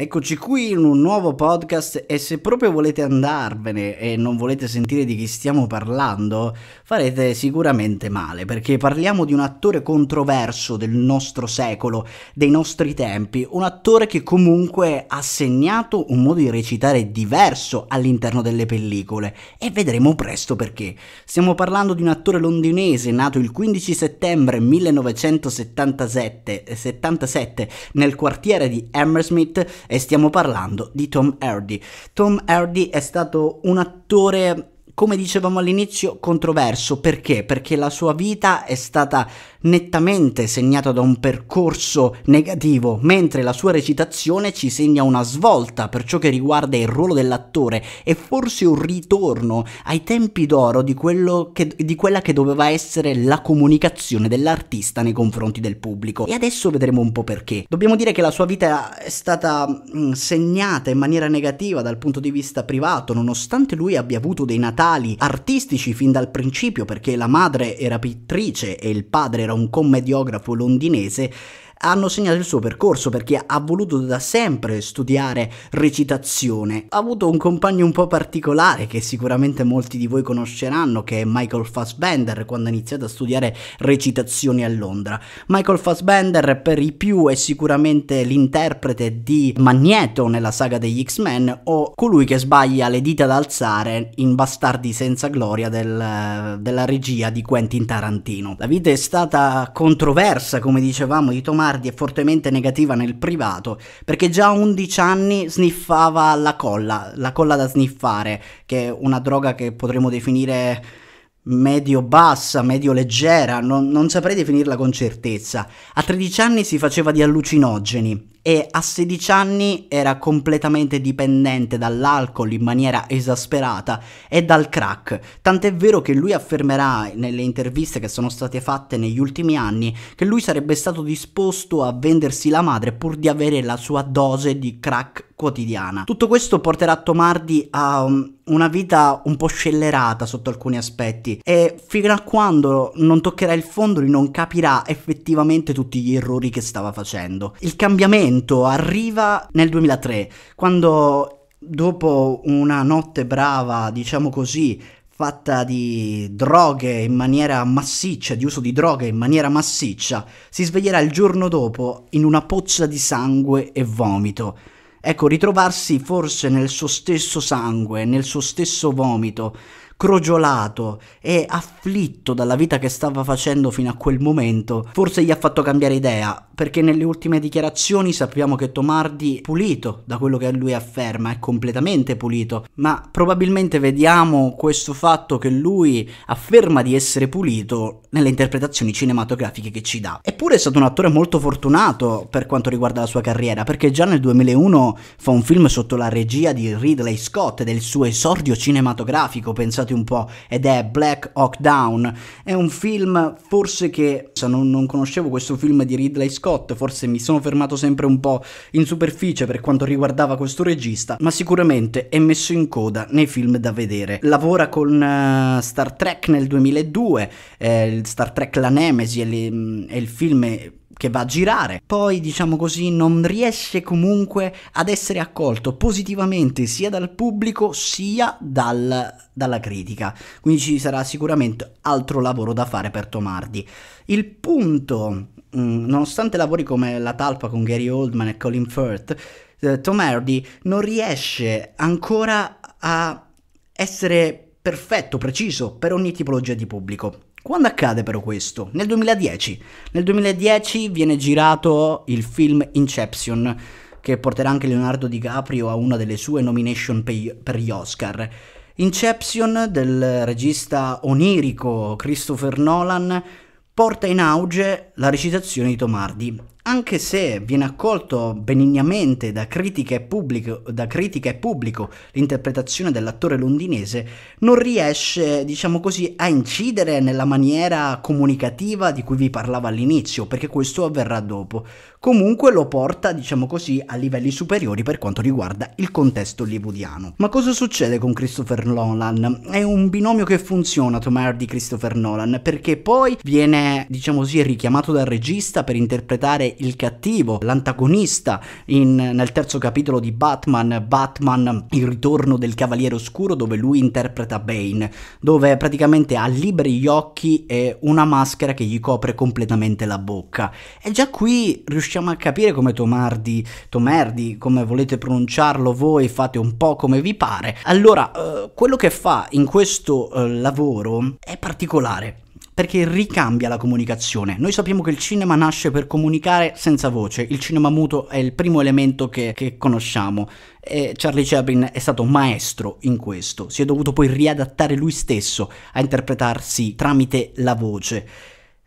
Eccoci qui in un nuovo podcast e se proprio volete andarvene e non volete sentire di chi stiamo parlando, farete sicuramente male, perché parliamo di un attore controverso del nostro secolo, dei nostri tempi, un attore che comunque ha segnato un modo di recitare diverso all'interno delle pellicole e vedremo presto perché. Stiamo parlando di un attore londinese nato il 15 settembre 1977 77, nel quartiere di Hammersmith e stiamo parlando di Tom Hardy. Tom Hardy è stato un attore come dicevamo all'inizio, controverso perché? Perché la sua vita è stata nettamente segnata da un percorso negativo, mentre la sua recitazione ci segna una svolta per ciò che riguarda il ruolo dell'attore e forse un ritorno ai tempi d'oro di, che, di quella che doveva essere la comunicazione dell'artista nei confronti del pubblico. E adesso vedremo un po' perché. Dobbiamo dire che la sua vita è stata mm, segnata in maniera negativa dal punto di vista privato, nonostante lui abbia avuto dei natali artistici fin dal principio, perché la madre era pittrice e il padre era era un commediografo londinese hanno segnato il suo percorso perché ha voluto da sempre studiare recitazione. Ha avuto un compagno un po' particolare che sicuramente molti di voi conosceranno che è Michael Fassbender quando ha iniziato a studiare recitazioni a Londra. Michael Fassbender per i più è sicuramente l'interprete di Magneto nella saga degli X-Men o colui che sbaglia le dita ad alzare in Bastardi senza gloria del, della regia di Quentin Tarantino. La vita è stata controversa come dicevamo di Tommaso Nardi è fortemente negativa nel privato, perché già a 11 anni sniffava la colla, la colla da sniffare, che è una droga che potremmo definire medio bassa, medio leggera, non, non saprei definirla con certezza. A 13 anni si faceva di allucinogeni e a 16 anni era completamente dipendente dall'alcol in maniera esasperata e dal crack, tant'è vero che lui affermerà nelle interviste che sono state fatte negli ultimi anni che lui sarebbe stato disposto a vendersi la madre pur di avere la sua dose di crack quotidiana. Tutto questo porterà Tomardi a um, una vita un po' scellerata sotto alcuni aspetti e fino a quando non toccherà il fondo lui non capirà effettivamente tutti gli errori che stava facendo. Il cambiamento arriva nel 2003 quando dopo una notte brava, diciamo così, fatta di droghe in maniera massiccia, di uso di droghe in maniera massiccia, si sveglierà il giorno dopo in una pozza di sangue e vomito. Ecco, ritrovarsi forse nel suo stesso sangue, nel suo stesso vomito, crogiolato e afflitto dalla vita che stava facendo fino a quel momento, forse gli ha fatto cambiare idea, perché nelle ultime dichiarazioni sappiamo che Tomardi è pulito da quello che lui afferma, è completamente pulito, ma probabilmente vediamo questo fatto che lui afferma di essere pulito nelle interpretazioni cinematografiche che ci dà. Eppure è stato un attore molto fortunato per quanto riguarda la sua carriera, perché già nel 2001 fa un film sotto la regia di Ridley Scott del suo esordio cinematografico, pensate ascoltati un po' ed è Black Hawk Down. È un film forse che non, non conoscevo questo film di Ridley Scott, forse mi sono fermato sempre un po' in superficie per quanto riguardava questo regista, ma sicuramente è messo in coda nei film da vedere. Lavora con uh, Star Trek nel 2002, eh, Star Trek La Nemesi è, è mm, il film che va a girare. Poi, diciamo così, non riesce comunque ad essere accolto positivamente sia dal pubblico sia dal, dalla critica. Quindi ci sarà sicuramente altro lavoro da fare per Tomardi. Il punto, mh, mm, nonostante lavori come La Talpa con Gary Oldman e Colin Firth, eh, Tomardi non riesce ancora a essere perfetto, preciso per ogni tipologia di pubblico. Quando accade però questo? Nel 2010. Nel 2010 viene girato il film Inception, che porterà anche Leonardo DiCaprio a una delle sue nomination per gli Oscar. Inception del regista onirico Christopher Nolan porta in auge la recitazione di Tom Hardy anche se viene accolto benignamente da critica e pubblico, pubblico l'interpretazione dell'attore londinese, non riesce, diciamo così, a incidere nella maniera comunicativa di cui vi parlavo all'inizio, perché questo avverrà dopo. Comunque lo porta, diciamo così, a livelli superiori per quanto riguarda il contesto hollywoodiano. Ma cosa succede con Christopher Nolan? È un binomio che funziona, Tom Hardy Christopher Nolan, perché poi viene, diciamo così, richiamato dal regista per interpretare il cattivo, l'antagonista in, nel terzo capitolo di Batman, Batman il ritorno del Cavaliere Oscuro, dove lui interpreta Bane, dove praticamente ha liberi gli occhi e una maschera che gli copre completamente la bocca. E già qui riusciamo a capire come Tomardi, Tomerdi, come volete pronunciarlo voi, fate un po' come vi pare. Allora, eh, quello che fa in questo eh, lavoro è particolare perché ricambia la comunicazione. Noi sappiamo che il cinema nasce per comunicare senza voce, il cinema muto è il primo elemento che, che conosciamo e Charlie Chaplin è stato maestro in questo, si è dovuto poi riadattare lui stesso a interpretarsi tramite la voce.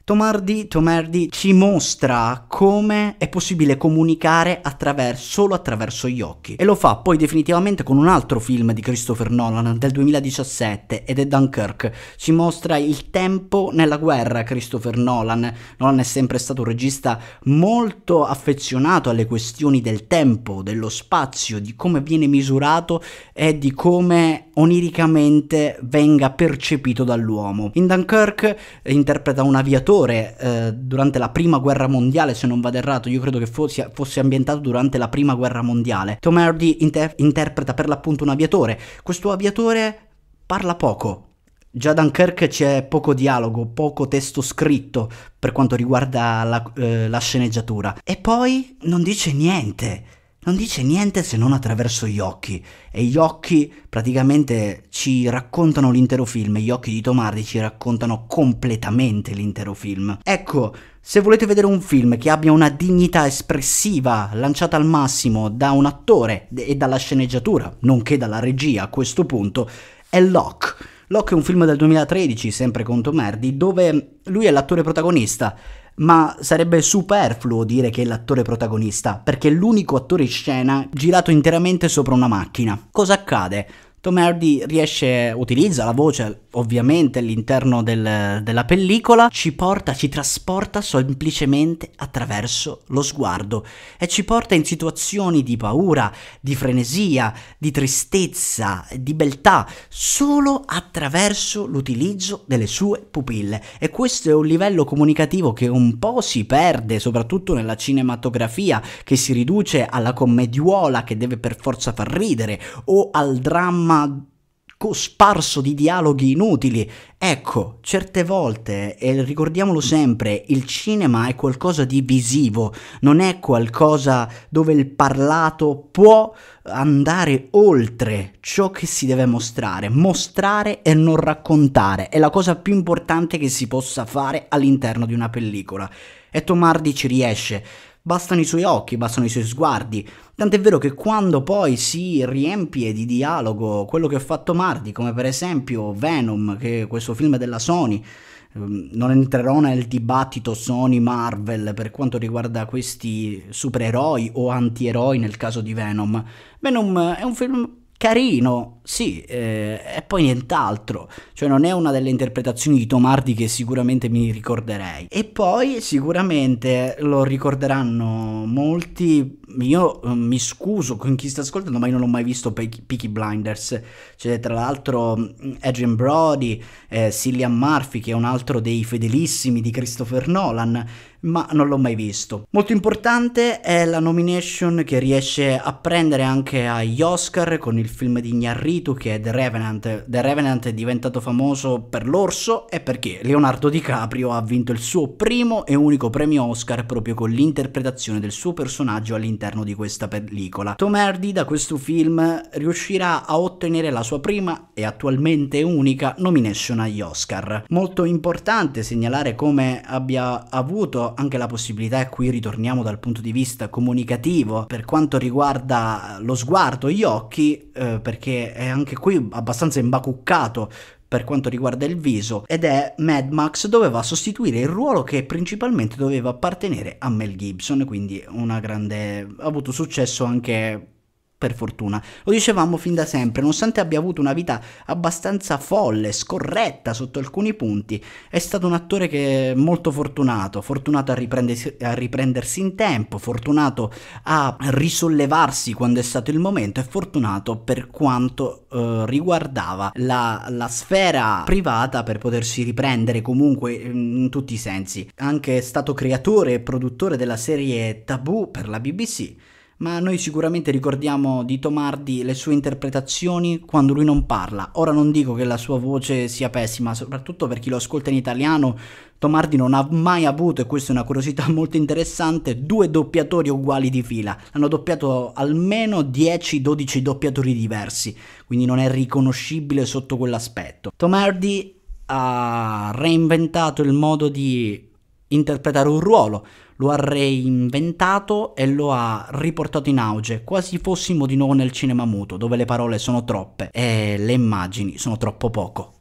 Tomardi, Tomardi ci mostra come è possibile comunicare attraverso, solo attraverso gli occhi e lo fa poi definitivamente con un altro film di Christopher Nolan del 2017 ed è Dunkirk. Ci mostra il tempo nella guerra Christopher Nolan. Nolan è sempre stato un regista molto affezionato alle questioni del tempo, dello spazio, di come viene misurato e di come oniricamente venga percepito dall'uomo. In Dunkirk interpreta un aviatore attore eh, durante la prima guerra mondiale, se non vado errato, io credo che fosse, fosse ambientato durante la prima guerra mondiale. Tom Hardy inter- interpreta per l'appunto un aviatore. Questo aviatore parla poco. Già Dunkirk c'è poco dialogo, poco testo scritto per quanto riguarda la, eh, la sceneggiatura. E poi non dice niente non dice niente se non attraverso gli occhi e gli occhi praticamente ci raccontano l'intero film, gli occhi di Tomardi ci raccontano completamente l'intero film. Ecco, se volete vedere un film che abbia una dignità espressiva lanciata al massimo da un attore e dalla sceneggiatura, nonché dalla regia a questo punto, è Locke. Locke è un film del 2013, sempre con Tomardi, dove lui è l'attore protagonista ma sarebbe superfluo dire che è l'attore protagonista, perché è l'unico attore in scena girato interamente sopra una macchina. Cosa accade? Tom Hardy riesce, utilizza la voce ovviamente all'interno del, della pellicola, ci porta, ci trasporta semplicemente attraverso lo sguardo e ci porta in situazioni di paura, di frenesia, di tristezza, di beltà, solo attraverso l'utilizzo delle sue pupille. E questo è un livello comunicativo che un po' si perde, soprattutto nella cinematografia, che si riduce alla commediuola che deve per forza far ridere o al dramma ma cosparso di dialoghi inutili. Ecco, certe volte, e ricordiamolo sempre, il cinema è qualcosa di visivo, non è qualcosa dove il parlato può andare oltre ciò che si deve mostrare. Mostrare e non raccontare è la cosa più importante che si possa fare all'interno di una pellicola. E Tomardi ci riesce bastano i suoi occhi, bastano i suoi sguardi. Tant'è vero che quando poi si riempie di dialogo quello che ho fatto Mardi, come per esempio Venom, che è questo film della Sony, ehm, non entrerò nel dibattito Sony Marvel per quanto riguarda questi supereroi o antieroi nel caso di Venom. Venom è un film carino, sì, eh, è poi nient'altro, cioè non è una delle interpretazioni di Tomardi che sicuramente mi ricorderei. E poi sicuramente lo ricorderanno molti, io eh, mi scuso con chi sta ascoltando, ma io non ho mai visto Pe- Peaky Blinders, cioè tra l'altro mm, Adrian Brody, eh, Cillian Murphy che è un altro dei fedelissimi di Christopher Nolan, ma non l'ho mai visto. Molto importante è la nomination che riesce a prendere anche agli Oscar con il film di Gnarri preferito che è The Revenant. The Revenant è diventato famoso per l'orso e perché Leonardo DiCaprio ha vinto il suo primo e unico premio Oscar proprio con l'interpretazione del suo personaggio all'interno di questa pellicola. Tom Hardy da questo film riuscirà a ottenere la sua prima e attualmente unica nomination agli Oscar. Molto importante segnalare come abbia avuto anche la possibilità, e qui ritorniamo dal punto di vista comunicativo, per quanto riguarda lo sguardo, gli occhi, eh, perché è anche qui abbastanza imbacuccato per quanto riguarda il viso ed è Mad Max doveva sostituire il ruolo che principalmente doveva appartenere a Mel Gibson quindi una grande ha avuto successo anche per fortuna. Lo dicevamo fin da sempre, nonostante abbia avuto una vita abbastanza folle, scorretta sotto alcuni punti, è stato un attore che è molto fortunato, fortunato a riprendersi, a riprendersi in tempo, fortunato a risollevarsi quando è stato il momento e fortunato per quanto eh, riguardava la, la, sfera privata per potersi riprendere comunque in tutti i sensi. Anche è stato creatore e produttore della serie Tabù per la BBC ma noi sicuramente ricordiamo di Tomardi le sue interpretazioni quando lui non parla. Ora non dico che la sua voce sia pessima, soprattutto per chi lo ascolta in italiano, Tomardi non ha mai avuto, e questa è una curiosità molto interessante, due doppiatori uguali di fila. Hanno doppiato almeno 10-12 doppiatori diversi, quindi non è riconoscibile sotto quell'aspetto. Tomardi ha reinventato il modo di interpretare un ruolo lo ha reinventato e lo ha riportato in auge, quasi fossimo di nuovo nel cinema muto, dove le parole sono troppe e le immagini sono troppo poco.